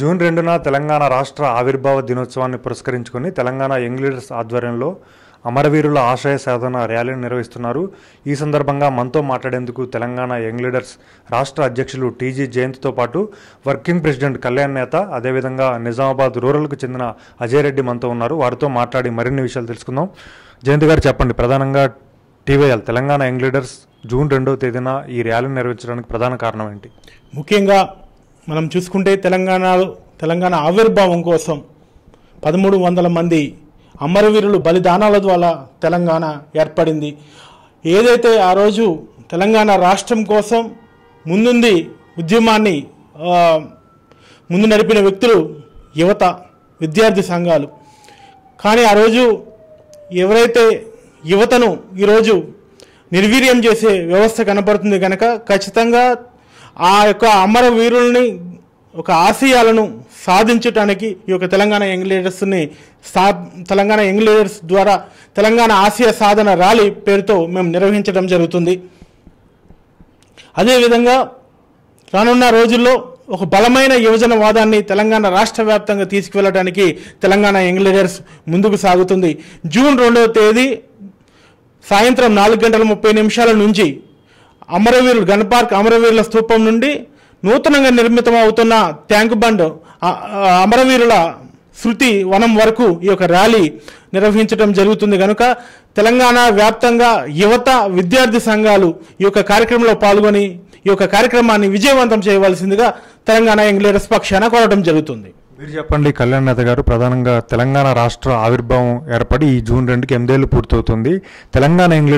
June రెండున తెలంగాణ రాష్ట్ర ఆవిర్భావ దినోత్సవాన్ని పురస్కరించుకొని తెలంగాణ యంగ్ లీడర్స్ ఆధ్వర్యంలో అమరవీరుల ఆశయ సాధన ర్యాలీని నిర్వహిస్తున్నారు ఈ సందర్భంగా మనతో మాట్లాడేందుకు తెలంగాణ యంగ్ లీడర్స్ రాష్ట్ర అధ్యక్షులు టీజీ జయంత్తో పాటు వర్కింగ్ ప్రెసిడెంట్ కళ్యాణ్ నేత అదేవిధంగా నిజామాబాద్ రూరల్కు చెందిన అజయ్ రెడ్డి మనతో ఉన్నారు వారితో మాట్లాడి మరిన్ని విషయాలు తెలుసుకుందాం జయంత్ గారు చెప్పండి ప్రధానంగా TVL Telangana young leaders June రెండవ తేదీన ఈ ర్యాలీని నిర్వహించడానికి ప్రధాన కారణం ఏంటి ముఖ్యంగా మనం చూసుకుంటే తెలంగాణలో తెలంగాణ ఆవిర్భావం కోసం పదమూడు వందల మంది అమరవీరులు బలిదానాల ద్వారా తెలంగాణ ఏర్పడింది ఏదైతే ఆ రోజు తెలంగాణ రాష్ట్రం కోసం ముందుంది ఉద్యమాన్ని ముందు నడిపిన వ్యక్తులు యువత విద్యార్థి సంఘాలు కానీ ఆ రోజు ఎవరైతే యువతను ఈరోజు నిర్వీర్యం చేసే వ్యవస్థ కనపడుతుంది కనుక ఖచ్చితంగా ఆ యొక్క అమర వీరుల్ని ఒక ఆశయాలను సాధించటానికి ఈ యొక్క తెలంగాణ యంగ్ లీడర్స్ని సా తెలంగాణ యంగ్ లీడర్స్ ద్వారా తెలంగాణ ఆసియా సాధన ర్యాలీ పేరుతో మేము నిర్వహించడం జరుగుతుంది అదేవిధంగా రానున్న రోజుల్లో ఒక బలమైన యువజన వాదాన్ని తెలంగాణ రాష్ట్ర వ్యాప్తంగా తీసుకువెళ్ళడానికి తెలంగాణ యంగ్ లీడర్స్ ముందుకు సాగుతుంది జూన్ రెండవ తేదీ సాయంత్రం నాలుగు గంటల ముప్పై నిమిషాల నుంచి అమరవీరుడు గన్ పార్క్ అమరవీరుల స్థూపం నుండి నూతనంగా నిర్మితం అవుతున్న ట్యాంక్ బండ్ అమరవీరుల శృతి వనం వరకు ఈ యొక్క ర్యాలీ నిర్వహించడం జరుగుతుంది కనుక తెలంగాణ వ్యాప్తంగా యువత విద్యార్థి సంఘాలు ఈ యొక్క కార్యక్రమంలో పాల్గొని ఈ యొక్క కార్యక్రమాన్ని విజయవంతం చేయవలసిందిగా తెలంగాణ యంగ్ పక్షాన కోరడం జరుగుతుంది మీరు చెప్పండి కళ్యాణ్ నేత గారు ప్రధానంగా తెలంగాణ రాష్ట్ర ఆవిర్భావం ఏర్పడి ఈ జూన్ రెండుకి ఎనిమిదేళ్ళు పూర్తవుతుంది తెలంగాణ యంగ్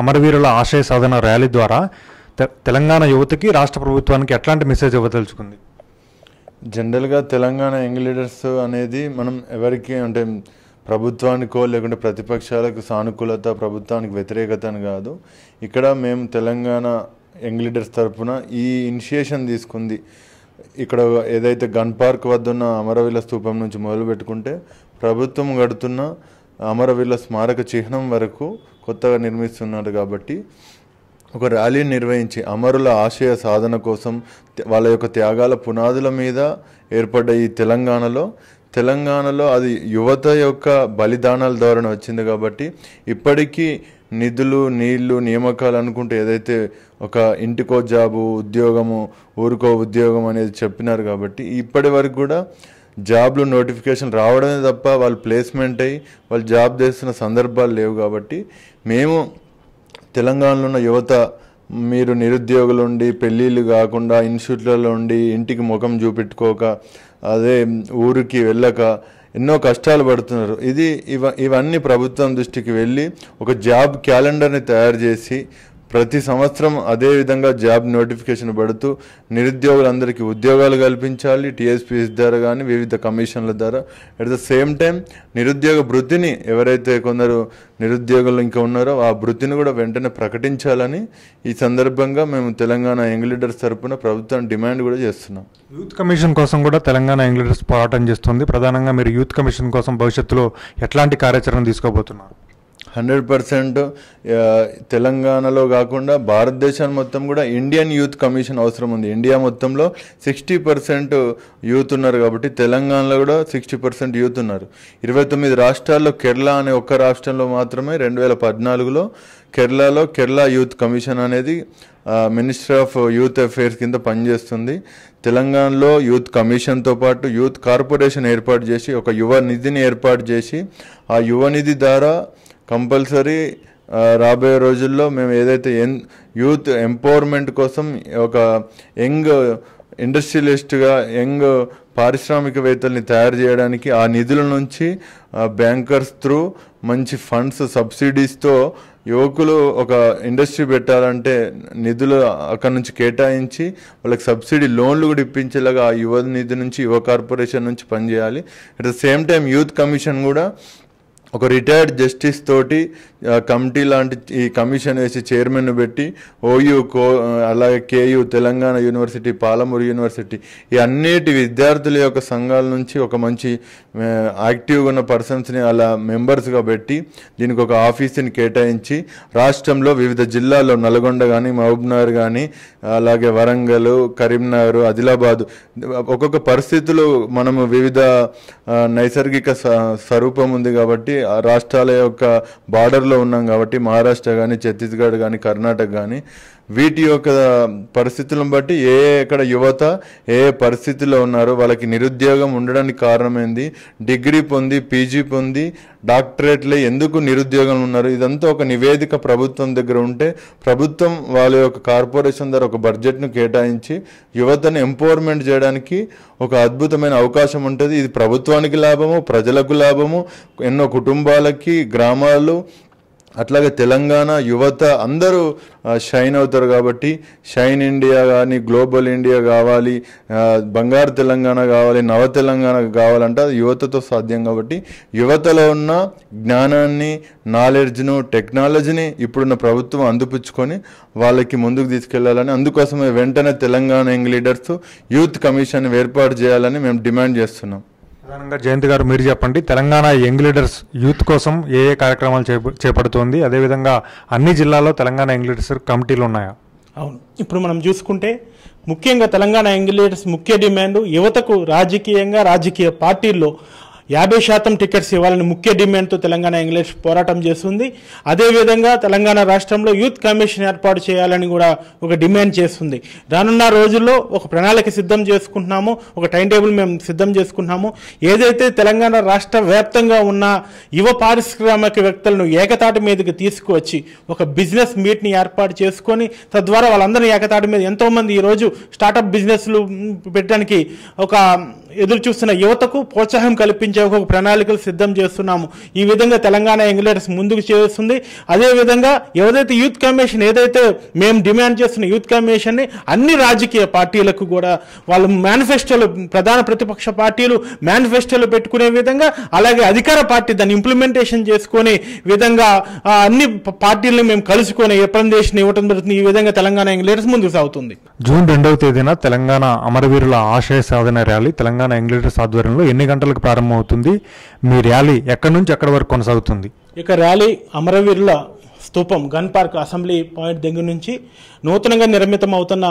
అమరవీరుల ఆశయ సాధన ర్యాలీ ద్వారా తెలంగాణ యువతకి రాష్ట్ర ప్రభుత్వానికి ఎట్లాంటి మెసేజ్ ఇవ్వదలుచుకుంది జనరల్గా తెలంగాణ యంగ్ లీడర్స్ అనేది మనం ఎవరికి అంటే ప్రభుత్వానికో లేకుంటే ప్రతిపక్షాలకు సానుకూలత ప్రభుత్వానికి వ్యతిరేకత అని కాదు ఇక్కడ మేము తెలంగాణ యంగ్ లీడర్స్ తరఫున ఈ ఇనిషియేషన్ తీసుకుంది ఇక్కడ ఏదైతే గన్ పార్క్ వద్ద ఉన్న అమరవీల స్థూపం నుంచి మొదలు పెట్టుకుంటే ప్రభుత్వం గడుతున్న అమరవీరుల స్మారక చిహ్నం వరకు కొత్తగా నిర్మిస్తున్నారు కాబట్టి ఒక ర్యాలీని నిర్వహించి అమరుల ఆశయ సాధన కోసం వాళ్ళ యొక్క త్యాగాల పునాదుల మీద ఏర్పడ్డ ఈ తెలంగాణలో తెలంగాణలో అది యువత యొక్క బలిదానాల ద్వారా వచ్చింది కాబట్టి ఇప్పటికీ నిధులు నీళ్లు నియామకాలు అనుకుంటే ఏదైతే ఒక ఇంటికో జాబు ఉద్యోగము ఊరికో ఉద్యోగం అనేది చెప్పినారు కాబట్టి ఇప్పటి వరకు కూడా జాబ్లు నోటిఫికేషన్ రావడమే తప్ప వాళ్ళు ప్లేస్మెంట్ అయ్యి వాళ్ళు జాబ్ చేస్తున్న సందర్భాలు లేవు కాబట్టి మేము తెలంగాణలో ఉన్న యువత మీరు నిరుద్యోగులు ఉండి పెళ్ళిళ్ళు కాకుండా ఇన్స్టిట్యూట్లలో ఉండి ఇంటికి ముఖం చూపెట్టుకోక అదే ఊరికి వెళ్ళక ఎన్నో కష్టాలు పడుతున్నారు ఇది ఇవ ఇవన్నీ ప్రభుత్వం దృష్టికి వెళ్ళి ఒక జాబ్ క్యాలెండర్ని తయారు చేసి ప్రతి సంవత్సరం అదేవిధంగా జాబ్ నోటిఫికేషన్ పడుతూ నిరుద్యోగులందరికీ ఉద్యోగాలు కల్పించాలి టీఎస్పీఎస్ ద్వారా కానీ వివిధ కమిషన్ల ద్వారా అట్ ద సేమ్ టైం నిరుద్యోగ వృత్తిని ఎవరైతే కొందరు నిరుద్యోగులు ఇంకా ఉన్నారో ఆ వృత్తిని కూడా వెంటనే ప్రకటించాలని ఈ సందర్భంగా మేము తెలంగాణ యంగ్ లీడర్స్ తరఫున ప్రభుత్వం డిమాండ్ కూడా చేస్తున్నాం యూత్ కమిషన్ కోసం కూడా తెలంగాణ యంగ్ లీడర్స్ పోరాటం చేస్తుంది ప్రధానంగా మీరు యూత్ కమిషన్ కోసం భవిష్యత్తులో ఎట్లాంటి కార్యాచరణ తీసుకోబోతున్నారు హండ్రెడ్ పర్సెంట్ తెలంగాణలో కాకుండా భారతదేశం మొత్తం కూడా ఇండియన్ యూత్ కమిషన్ అవసరం ఉంది ఇండియా మొత్తంలో సిక్స్టీ పర్సెంట్ యూత్ ఉన్నారు కాబట్టి తెలంగాణలో కూడా సిక్స్టీ పర్సెంట్ యూత్ ఉన్నారు ఇరవై తొమ్మిది రాష్ట్రాల్లో కేరళ అనే ఒక్క రాష్ట్రంలో మాత్రమే రెండు వేల పద్నాలుగులో కేరళలో కేరళ యూత్ కమిషన్ అనేది మినిస్టర్ ఆఫ్ యూత్ అఫైర్స్ కింద పనిచేస్తుంది తెలంగాణలో యూత్ కమిషన్తో పాటు యూత్ కార్పొరేషన్ ఏర్పాటు చేసి ఒక యువ నిధిని ఏర్పాటు చేసి ఆ యువ నిధి ద్వారా కంపల్సరీ రాబోయే రోజుల్లో మేము ఏదైతే ఎన్ యూత్ ఎంపవర్మెంట్ కోసం ఒక యంగ్ ఇండస్ట్రియలిస్ట్గా యంగ్ పారిశ్రామికవేత్తల్ని తయారు చేయడానికి ఆ నిధుల నుంచి బ్యాంకర్స్ త్రూ మంచి ఫండ్స్ సబ్సిడీస్తో యువకులు ఒక ఇండస్ట్రీ పెట్టాలంటే నిధులు అక్కడి నుంచి కేటాయించి వాళ్ళకి సబ్సిడీ లోన్లు కూడా ఇప్పించేలాగా ఆ యువ నిధి నుంచి యువ కార్పొరేషన్ నుంచి పనిచేయాలి at the same time youth commission కూడా ఒక రిటైర్డ్ జస్టిస్ తోటి కమిటీ లాంటి ఈ కమిషన్ వేసి చైర్మన్ పెట్టి ఓయూ కో అలాగే KU Telangana university Palamuru university ఈ అన్నిటి విద్యార్థుల యొక్క సంఘాల నుంచి ఒక మంచి యాక్టివ్గా ఉన్న పర్సన్స్ని అలా మెంబర్స్గా పెట్టి దీనికి ఒక ఆఫీస్ని కేటాయించి రాష్ట్రంలో వివిధ జిల్లాల్లో నల్గొండ కానీ మహబూబ్నగర్ కానీ అలాగే వరంగల్ కరీంనగర్ ఆదిలాబాద్ ఒక్కొక్క పరిస్థితులు మనము వివిధ నైసర్గిక స్వరూపం ఉంది కాబట్టి రాష్ట్రాల యొక్క బార్డర్లో ఉన్నాం కాబట్టి మహారాష్ట్ర కానీ ఛత్తీస్గఢ్ కానీ కర్ణాటక కానీ వీటి యొక్క పరిస్థితులను బట్టి ఏ ఎక్కడ యువత ఏ పరిస్థితిలో ఉన్నారో వాళ్ళకి నిరుద్యోగం ఉండడానికి కారణమైంది డిగ్రీ పొంది పీజీ పొంది డాక్టరేట్లే ఎందుకు నిరుద్యోగం ఉన్నారు ఇదంతా ఒక నివేదిక ప్రభుత్వం దగ్గర ఉంటే ప్రభుత్వం వాళ్ళ యొక్క కార్పొరేషన్ ద్వారా ఒక బడ్జెట్ను కేటాయించి యువతను ఎంపవర్మెంట్ చేయడానికి ఒక అద్భుతమైన అవకాశం ఉంటుంది ఇది ప్రభుత్వానికి లాభము ప్రజలకు లాభము ఎన్నో కుటుంబాలకి గ్రామాలు అట్లాగే తెలంగాణ యువత అందరూ షైన్ అవుతారు కాబట్టి షైన్ ఇండియా కానీ గ్లోబల్ ఇండియా కావాలి బంగారు తెలంగాణ కావాలి నవ తెలంగాణ కావాలంటే అది యువతతో సాధ్యం కాబట్టి యువతలో ఉన్న జ్ఞానాన్ని నాలెడ్జ్ను టెక్నాలజీని ఇప్పుడున్న ప్రభుత్వం అందిపుచ్చుకొని వాళ్ళకి ముందుకు తీసుకెళ్లాలని అందుకోసమే వెంటనే Telangana young leaders youth commission ఏర్పాటు చేయాలని మేము డిమాండ్ చేస్తున్నాం ప్రధానంగా జయంత్ గారు మీరు చెప్పండి తెలంగాణ యంగ్ లీడర్స్ యూత్ కోసం ఏ ఏ కార్యక్రమాలు చేపడుతోంది అదేవిధంగా అన్ని జిల్లాల్లో తెలంగాణ యంగ్ లీడర్స్ కమిటీలు ఉన్నాయా అవును ఇప్పుడు మనం చూసుకుంటే ముఖ్యంగా తెలంగాణ యంగ్ లీడర్స్ ముఖ్య డిమాండ్ యువతకు రాజకీయంగా రాజకీయ పార్టీల్లో యాభై శాతం టికెట్స్ ఇవ్వాలని ముఖ్య డిమాండ్తో తెలంగాణ ఇంగ్లీష్ పోరాటం చేస్తుంది అదేవిధంగా తెలంగాణ రాష్ట్రంలో యూత్ కమిషన్ ఏర్పాటు చేయాలని కూడా ఒక డిమాండ్ చేస్తుంది రానున్న రోజుల్లో ఒక ప్రణాళిక సిద్ధం చేసుకుంటున్నాము ఒక టైం టేబుల్ మేము సిద్ధం చేసుకుంటున్నాము ఏదైతే తెలంగాణ రాష్ట్ర వ్యాప్తంగా ఉన్న యువ పారిశ్రామిక వ్యక్తులను ఏకతాటి మీదకి తీసుకువచ్చి ఒక బిజినెస్ మీట్ని ఏర్పాటు చేసుకొని తద్వారా వాళ్ళందరినీ ఏకతాటి మీద ఎంతోమంది ఈరోజు స్టార్టప్ బిజినెస్లు పెట్టడానికి ఒక ఎదురు చూస్తున్న యువతకు ప్రోత్సాహం కల్పించే సేవకు ప్రణాళికలు సిద్ధం చేస్తున్నాము ఈ విధంగా తెలంగాణ లీడర్స్ ముందుకు చేస్తుంది అదేవిధంగా ఏదైతే యూత్ కమిషన్ ఏదైతే మేము డిమాండ్ చేస్తున్న యూత్ కమిషన్ని అన్ని రాజకీయ పార్టీలకు కూడా వాళ్ళు మేనిఫెస్టోలు ప్రధాన ప్రతిపక్ష పార్టీలు మేనిఫెస్టోలు పెట్టుకునే విధంగా అలాగే అధికార పార్టీ దాన్ని ఇంప్లిమెంటేషన్ చేసుకునే విధంగా అన్ని పార్టీలను మేము కలుసుకొని ప్రదేశం ఇవ్వటం జరుగుతుంది ఈ విధంగా తెలంగాణ లీడర్స్ ముందుకు సాగుతుంది జూన్ రెండవ తేదీన తెలంగాణ అమరవీరుల ఆశయ సాధన ర్యాలీ తెలంగాణ ఎంగ్లీటర్స్ ఆధ్వర్యంలో ఎన్ని గంటలకు ప్రారంభమవుతుంది మీ ర్యాలీ ఎక్కడి నుంచి ఎక్కడి వరకు కొనసాగుతుంది ఇక ర్యాలీ అమరవీరుల స్తూపం గన్ పార్క్ అసెంబ్లీ పాయింట్ దగ్గర నుంచి నూతనంగా నిర్మితం అవుతున్న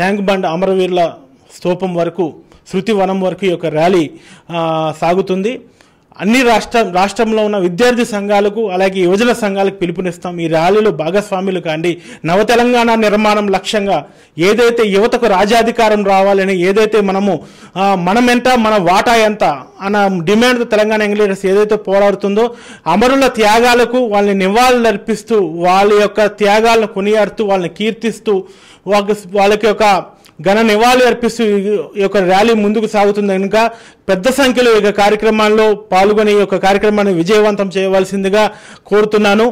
ట్యాంక్ బండ్ అమరవీరుల స్తూపం వరకు శృతి వనం వరకు ఈ యొక్క ర్యాలీ సాగుతుంది అన్ని రాష్ట్ర రాష్ట్రంలో ఉన్న విద్యార్థి సంఘాలకు అలాగే యువజన సంఘాలకు పిలుపునిస్తాం ఈ ర్యాలీలో భాగస్వాములు కాండి నవ తెలంగాణ నిర్మాణం లక్ష్యంగా ఏదైతే యువతకు రాజ్యాధికారం రావాలని ఏదైతే మనము మనం ఎంత మన వాటా ఎంత అన్న డిమాండ్ తెలంగాణ ఇంగ్లీషర్స్ ఏదైతే పోరాడుతుందో అమరుల త్యాగాలకు వాళ్ళని నివాళులు వాళ్ళ యొక్క త్యాగాలను కొనియాడుతూ వాళ్ళని కీర్తిస్తూ వాళ్ళకి యొక్క ఘన నివాళులు అర్పిస్తూ ఈ యొక్క ర్యాలీ ముందుకు సాగుతుంది కనుక పెద్ద సంఖ్యలో ఈ కార్యక్రమాల్లో పాల్గొని ఈ యొక్క కార్యక్రమాన్ని విజయవంతం చేయవలసిందిగా కోరుతున్నాను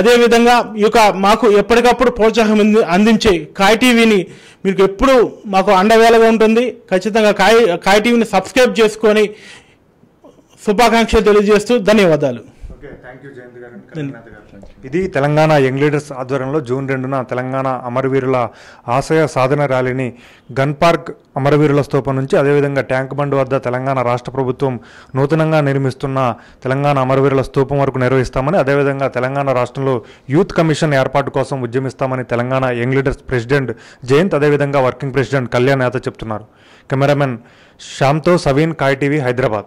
అదేవిధంగా ఈ యొక్క మాకు ఎప్పటికప్పుడు ప్రోత్సాహం అందించే కాయ్ టీవీని మీకు ఎప్పుడు మాకు అండవేళగా ఉంటుంది ఖచ్చితంగా కాయ్ కాయ్ టీవీని సబ్స్క్రైబ్ చేసుకొని శుభాకాంక్షలు తెలియజేస్తూ ధన్యవాదాలు ఇది తెలంగాణ యంగ్ లీడర్స్ ఆధ్వర్యంలో జూన్ రెండున తెలంగాణ అమరవీరుల ఆశయ సాధన ర్యాలీని గన్ పార్క్ అమరవీరుల స్థూపం నుంచి అదేవిధంగా ట్యాంక్ బండ్ వద్ద తెలంగాణ రాష్ట్ర ప్రభుత్వం నూతనంగా నిర్మిస్తున్న తెలంగాణ అమరవీరుల స్థూపం వరకు నిర్వహిస్తామని అదేవిధంగా తెలంగాణ రాష్ట్రంలో యూత్ కమిషన్ ఏర్పాటు కోసం ఉద్యమిస్తామని Telangana young leaders president Jayant అదేవిధంగా వర్కింగ్ ప్రెసిడెంట్ కళ్యాణ్ యాదవ్ చెప్తున్నారు కెమెరామెన్ శ్యామ్తో సవీన్ కాయ్ టీవీ హైదరాబాద్